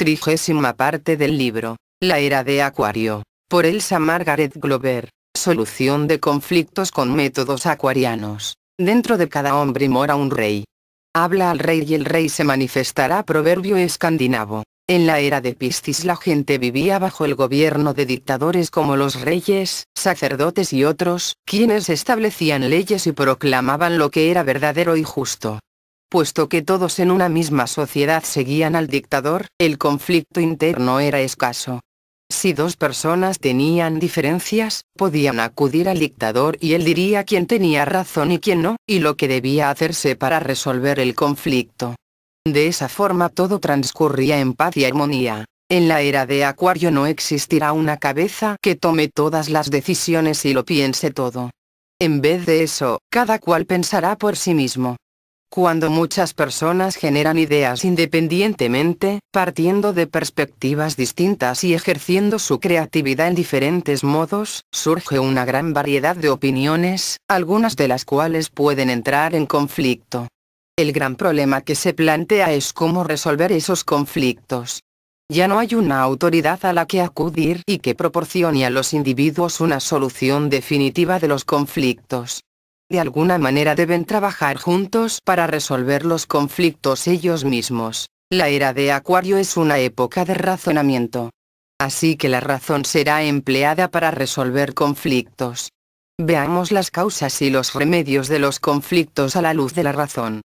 Trigésima parte del libro, La Era de Acuario, por Elsa Margaret Glover, Solución de conflictos con métodos acuarianos. Dentro de cada hombre mora un rey. Habla al rey y el rey se manifestará proverbio escandinavo. En la era de Piscis la gente vivía bajo el gobierno de dictadores como los reyes, sacerdotes y otros, quienes establecían leyes y proclamaban lo que era verdadero y justo puesto que todos en una misma sociedad seguían al dictador, el conflicto interno era escaso. Si dos personas tenían diferencias, podían acudir al dictador y él diría quién tenía razón y quién no, y lo que debía hacerse para resolver el conflicto. De esa forma todo transcurría en paz y armonía. En la era de Acuario no existirá una cabeza que tome todas las decisiones y lo piense todo. En vez de eso, cada cual pensará por sí mismo. Cuando muchas personas generan ideas independientemente, partiendo de perspectivas distintas y ejerciendo su creatividad en diferentes modos, surge una gran variedad de opiniones, algunas de las cuales pueden entrar en conflicto. El gran problema que se plantea es cómo resolver esos conflictos. Ya no hay una autoridad a la que acudir y que proporcione a los individuos una solución definitiva de los conflictos de alguna manera deben trabajar juntos para resolver los conflictos ellos mismos. La era de Acuario es una época de razonamiento. Así que la razón será empleada para resolver conflictos. Veamos las causas y los remedios de los conflictos a la luz de la razón.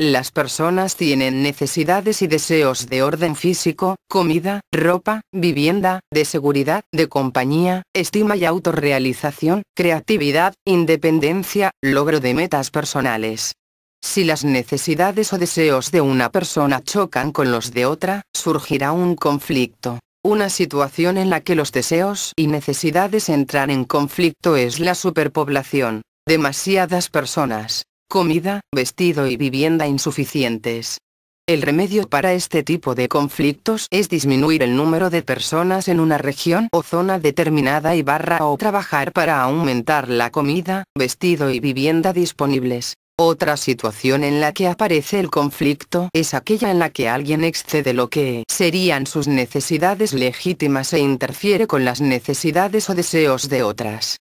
Las personas tienen necesidades y deseos de orden físico, comida, ropa, vivienda, de seguridad, de compañía, estima y autorrealización, creatividad, independencia, logro de metas personales. Si las necesidades o deseos de una persona chocan con los de otra, surgirá un conflicto. Una situación en la que los deseos y necesidades entran en conflicto es la superpoblación. Demasiadas personas, comida, vestido y vivienda insuficientes. El remedio para este tipo de conflictos es disminuir el número de personas en una región o zona determinada y barra o trabajar para aumentar la comida, vestido y vivienda disponibles. Otra situación en la que aparece el conflicto es aquella en la que alguien excede lo que serían sus necesidades legítimas e interfiere con las necesidades o deseos de otras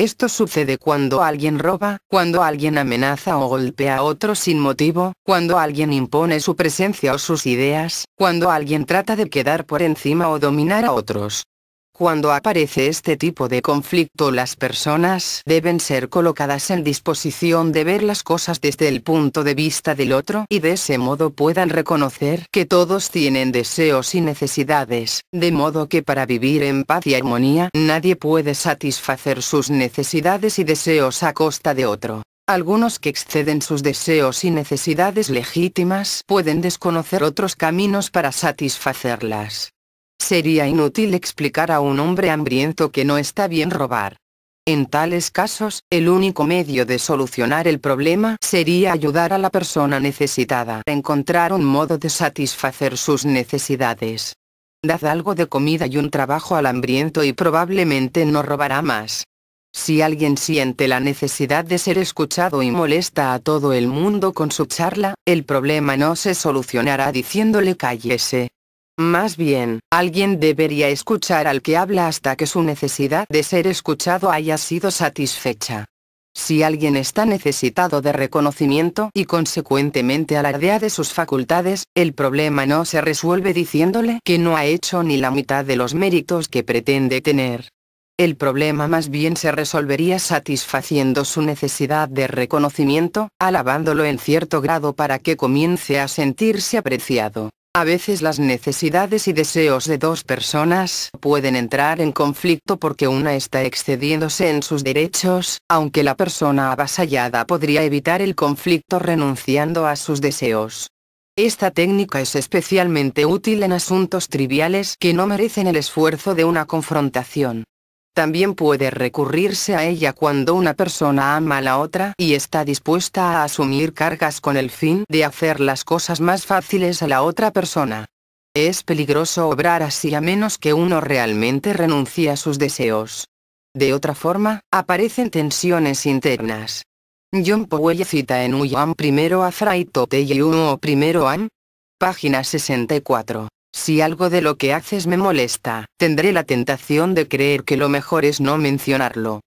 esto sucede cuando alguien roba, cuando alguien amenaza o golpea a otro sin motivo, cuando alguien impone su presencia o sus ideas, cuando alguien trata de quedar por encima o dominar a otros. Cuando aparece este tipo de conflicto las personas deben ser colocadas en disposición de ver las cosas desde el punto de vista del otro y de ese modo puedan reconocer que todos tienen deseos y necesidades, de modo que para vivir en paz y armonía nadie puede satisfacer sus necesidades y deseos a costa de otro. Algunos que exceden sus deseos y necesidades legítimas pueden desconocer otros caminos para satisfacerlas. Sería inútil explicar a un hombre hambriento que no está bien robar. En tales casos, el único medio de solucionar el problema sería ayudar a la persona necesitada a encontrar un modo de satisfacer sus necesidades. Dad algo de comida y un trabajo al hambriento y probablemente no robará más. Si alguien siente la necesidad de ser escuchado y molesta a todo el mundo con su charla, el problema no se solucionará diciéndole cállese. Más bien, alguien debería escuchar al que habla hasta que su necesidad de ser escuchado haya sido satisfecha. Si alguien está necesitado de reconocimiento y consecuentemente alardea de sus facultades, el problema no se resuelve diciéndole que no ha hecho ni la mitad de los méritos que pretende tener. El problema más bien se resolvería satisfaciendo su necesidad de reconocimiento, alabándolo en cierto grado para que comience a sentirse apreciado. A veces las necesidades y deseos de dos personas pueden entrar en conflicto porque una está excediéndose en sus derechos, aunque la persona avasallada podría evitar el conflicto renunciando a sus deseos. Esta técnica es especialmente útil en asuntos triviales que no merecen el esfuerzo de una confrontación. También puede recurrirse a ella cuando una persona ama a la otra y está dispuesta a asumir cargas con el fin de hacer las cosas más fáciles a la otra persona. Es peligroso obrar así a menos que uno realmente renuncie a sus deseos. De otra forma, aparecen tensiones internas. John Powell cita en Uyam primero a y Uno primero Am. Página 64. Si algo de lo que haces me molesta, tendré la tentación de creer que lo mejor es no mencionarlo.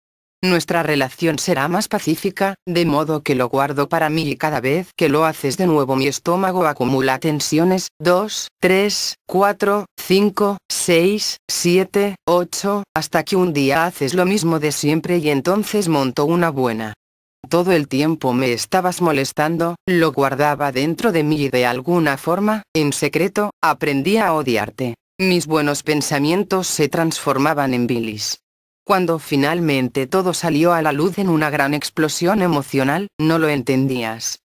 Nuestra relación será más pacífica, de modo que lo guardo para mí y cada vez que lo haces de nuevo mi estómago acumula tensiones, 2, 3, 4, 5, 6, 7, 8, hasta que un día haces lo mismo de siempre y entonces monto una buena todo el tiempo me estabas molestando, lo guardaba dentro de mí y de alguna forma, en secreto, aprendí a odiarte. Mis buenos pensamientos se transformaban en bilis. Cuando finalmente todo salió a la luz en una gran explosión emocional, no lo entendías.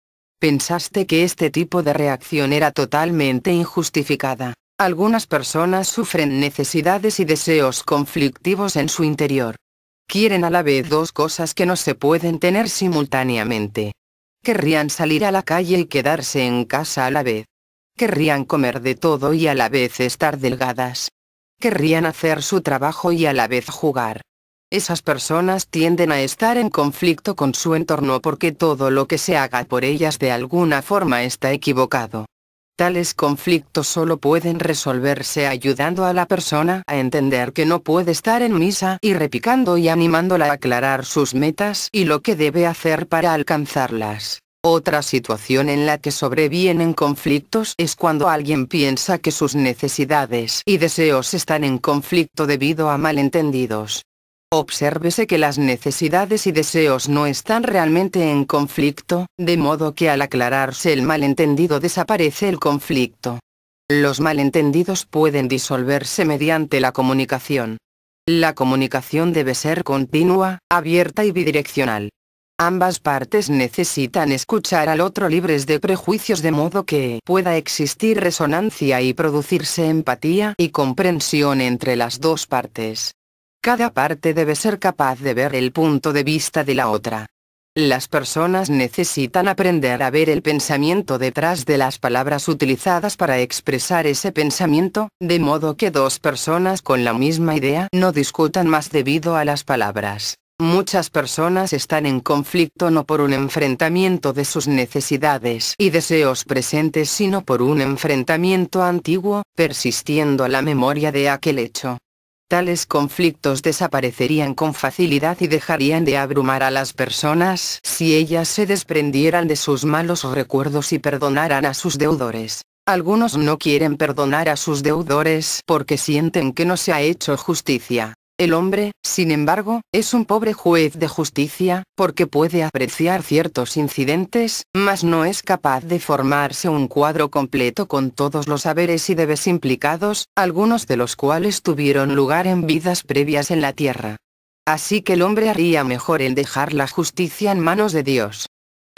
Pensaste que este tipo de reacción era totalmente injustificada. Algunas personas sufren necesidades y deseos conflictivos en su interior. Quieren a la vez dos cosas que no se pueden tener simultáneamente. Querrían salir a la calle y quedarse en casa a la vez. Querrían comer de todo y a la vez estar delgadas. Querrían hacer su trabajo y a la vez jugar. Esas personas tienden a estar en conflicto con su entorno porque todo lo que se haga por ellas de alguna forma está equivocado. Tales conflictos solo pueden resolverse ayudando a la persona a entender que no puede estar en misa y repicando y animándola a aclarar sus metas y lo que debe hacer para alcanzarlas. Otra situación en la que sobrevienen conflictos es cuando alguien piensa que sus necesidades y deseos están en conflicto debido a malentendidos. Obsérvese que las necesidades y deseos no están realmente en conflicto, de modo que al aclararse el malentendido desaparece el conflicto. Los malentendidos pueden disolverse mediante la comunicación. La comunicación debe ser continua, abierta y bidireccional. Ambas partes necesitan escuchar al otro libres de prejuicios de modo que pueda existir resonancia y producirse empatía y comprensión entre las dos partes. Cada parte debe ser capaz de ver el punto de vista de la otra. Las personas necesitan aprender a ver el pensamiento detrás de las palabras utilizadas para expresar ese pensamiento, de modo que dos personas con la misma idea no discutan más debido a las palabras. Muchas personas están en conflicto no por un enfrentamiento de sus necesidades y deseos presentes sino por un enfrentamiento antiguo, persistiendo la memoria de aquel hecho tales conflictos desaparecerían con facilidad y dejarían de abrumar a las personas si ellas se desprendieran de sus malos recuerdos y perdonaran a sus deudores. Algunos no quieren perdonar a sus deudores porque sienten que no se ha hecho justicia. El hombre, sin embargo, es un pobre juez de justicia, porque puede apreciar ciertos incidentes, mas no es capaz de formarse un cuadro completo con todos los haberes y debes implicados, algunos de los cuales tuvieron lugar en vidas previas en la tierra. Así que el hombre haría mejor en dejar la justicia en manos de Dios.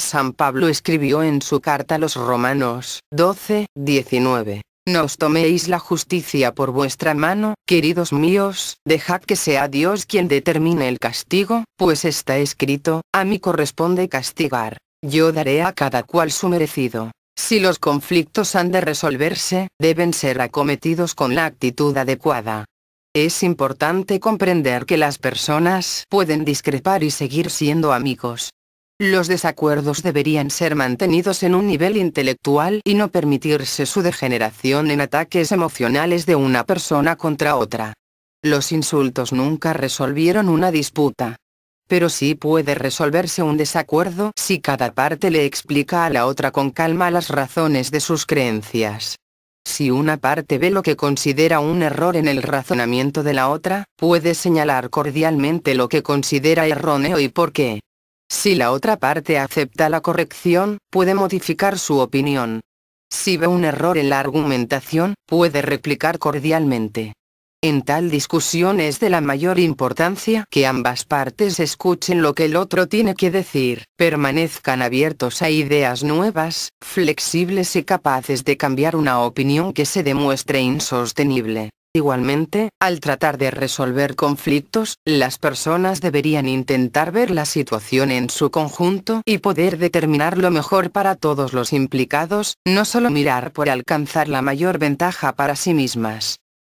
San Pablo escribió en su carta a los Romanos 12, 19, no os toméis la justicia por vuestra mano, queridos míos, dejad que sea Dios quien determine el castigo, pues está escrito, a mí corresponde castigar, yo daré a cada cual su merecido. Si los conflictos han de resolverse, deben ser acometidos con la actitud adecuada. Es importante comprender que las personas pueden discrepar y seguir siendo amigos, los desacuerdos deberían ser mantenidos en un nivel intelectual y no permitirse su degeneración en ataques emocionales de una persona contra otra. Los insultos nunca resolvieron una disputa. Pero sí puede resolverse un desacuerdo si cada parte le explica a la otra con calma las razones de sus creencias. Si una parte ve lo que considera un error en el razonamiento de la otra, puede señalar cordialmente lo que considera erróneo y por qué. Si la otra parte acepta la corrección, puede modificar su opinión. Si ve un error en la argumentación, puede replicar cordialmente. En tal discusión es de la mayor importancia que ambas partes escuchen lo que el otro tiene que decir, permanezcan abiertos a ideas nuevas, flexibles y capaces de cambiar una opinión que se demuestre insostenible. Igualmente, al tratar de resolver conflictos, las personas deberían intentar ver la situación en su conjunto y poder determinar lo mejor para todos los implicados, no solo mirar por alcanzar la mayor ventaja para sí mismas.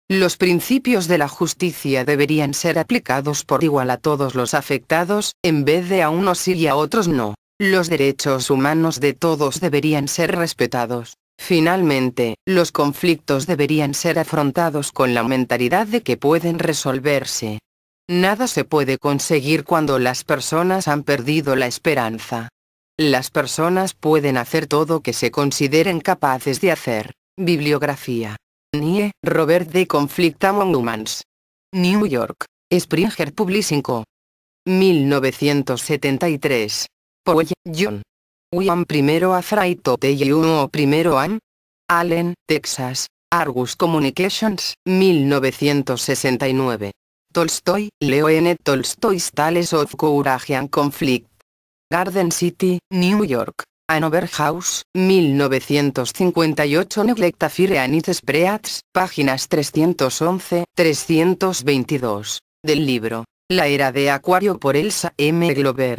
Los principios de la justicia deberían ser aplicados por igual a todos los afectados, en vez de a unos sí y a otros no. Los derechos humanos de todos deberían ser respetados. Finalmente, los conflictos deberían ser afrontados con la mentalidad de que pueden resolverse. Nada se puede conseguir cuando las personas han perdido la esperanza. Las personas pueden hacer todo que se consideren capaces de hacer. Bibliografía. Nie, Robert de Conflict Among Humans. New York. Springer Publishing Co. 1973. Powell, John. William primero a Tote y uno primero Am. Allen, Texas. Argus Communications, 1969. Tolstoy, Leo N. Tolstoy's Tales of Courage and Conflict. Garden City, New York. Hanover House, 1958 Neglecta Fire and páginas 311-322. Del libro. La era de Acuario por Elsa M. Glover.